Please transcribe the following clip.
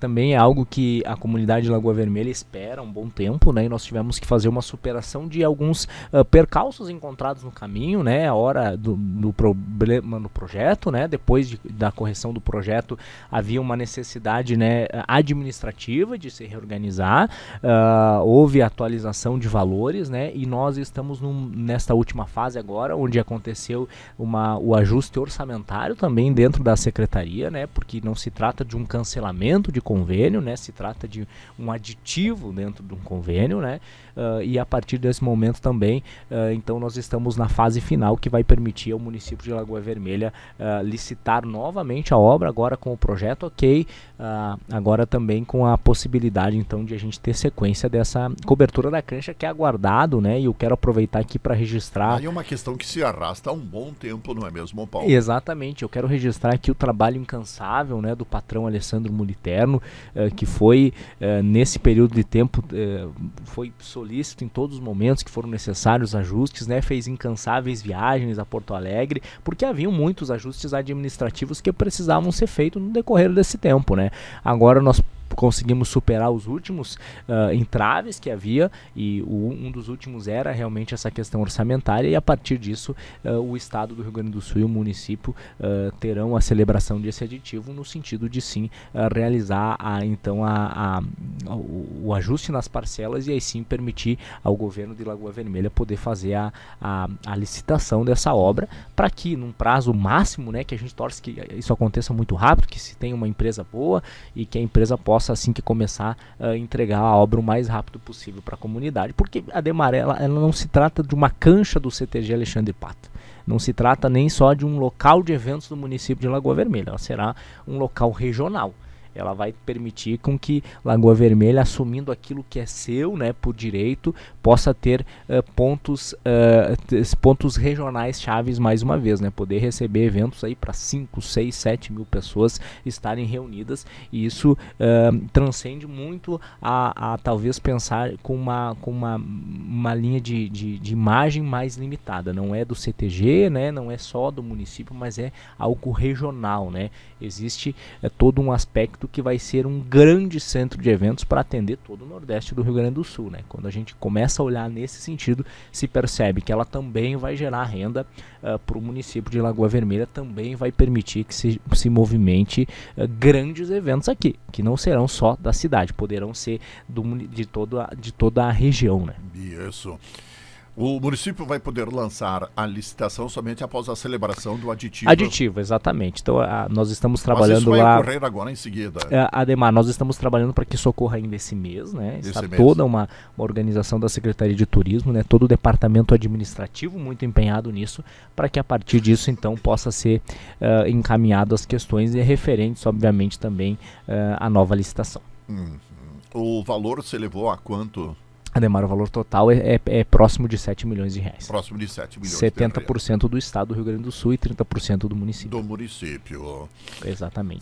também é algo que a comunidade de Lagoa Vermelha espera um bom tempo, né? E nós tivemos que fazer uma superação de alguns uh, percalços encontrados no caminho, né? A hora do, do problema no projeto, né? Depois de, da correção do projeto, havia uma necessidade né, administrativa de se reorganizar, uh, houve atualização de valores, né? E nós estamos num, nesta última fase agora, onde aconteceu uma, o ajuste orçamentário também dentro da secretaria, né? Porque não se trata de um cancelamento de convênio, né? Se trata de um aditivo dentro de um convênio, né? Uh, e a partir desse momento também, uh, então nós estamos na fase final que vai permitir ao município de Lagoa Vermelha uh, licitar novamente a obra, agora com o projeto ok, agora também com a possibilidade então de a gente ter sequência dessa cobertura da cancha que é aguardado, né? E eu quero aproveitar aqui para registrar. Aí é uma questão que se arrasta há um bom tempo, não é mesmo, Paulo? Exatamente, eu quero registrar aqui o trabalho incansável, né, do patrão Alessandro Muliterno, eh, que foi eh, nesse período de tempo eh, foi solícito em todos os momentos que foram necessários ajustes, né? Fez incansáveis viagens a Porto Alegre, porque haviam muitos ajustes administrativos que precisavam ser feitos no decorrer desse tempo, né? Agora nós conseguimos superar os últimos uh, entraves que havia e o, um dos últimos era realmente essa questão orçamentária e a partir disso uh, o estado do Rio Grande do Sul e o município uh, terão a celebração desse aditivo no sentido de sim realizar a então a, a, o, ajuste nas parcelas e aí sim permitir ao governo de Lagoa Vermelha poder fazer a, a, a licitação dessa obra para que num prazo máximo, né, que a gente torce que isso aconteça muito rápido, que se tenha uma empresa boa e que a empresa possa assim que começar a ah, entregar a obra o mais rápido possível para a comunidade, porque a Demarela ela não se trata de uma cancha do CTG Alexandre Pato. Não se trata nem só de um local de eventos do município de Lagoa Vermelha, ela será um local regional. Ela vai permitir com que Lagoa Vermelha, assumindo aquilo que é seu, né, por direito, possa ter uh, pontos, uh, pontos regionais chaves mais uma vez, né, poder receber eventos aí para 5, 6, 7 mil pessoas estarem reunidas e isso uh, transcende muito a, a, talvez pensar com uma, com uma, uma linha de, de, de imagem mais limitada, não é do CTG, né, não é só do município, mas é algo regional, né, existe é, todo um aspecto Porto, que vai ser um grande centro de eventos para atender todo o Nordeste do Rio Grande do Sul. Né? Quando a gente começa a olhar nesse sentido, se percebe que ela também vai gerar renda uh, ah, para o município de Lagoa Vermelha, também vai permitir que se, se movimente uh, grandes eventos aqui, que não serão só da cidade, poderão ser do, de, toda, de toda a região. Né? Isso. O município vai poder lançar a licitação somente após a celebração do aditivo. Aditivo, exatamente. Então a, nós estamos trabalhando lá. isso vai lá. ocorrer agora em seguida. A, é, Ademar, nós estamos trabalhando para que isso ocorra ainda esse mês, né? Está esse toda uma, uma, organização da Secretaria de Turismo, né? Todo o departamento administrativo muito empenhado nisso, para que a partir disso então possa ser uh, encaminhado as questões e referentes, obviamente, também uh, à nova licitação. Uhum. o valor se elevou a quanto? Ademar, o valor total é, é, é, próximo de 7 milhões de reais. Próximo de 7 milhões 70% de do estado do Rio Grande do Sul e 30% do município. Do município. Exatamente.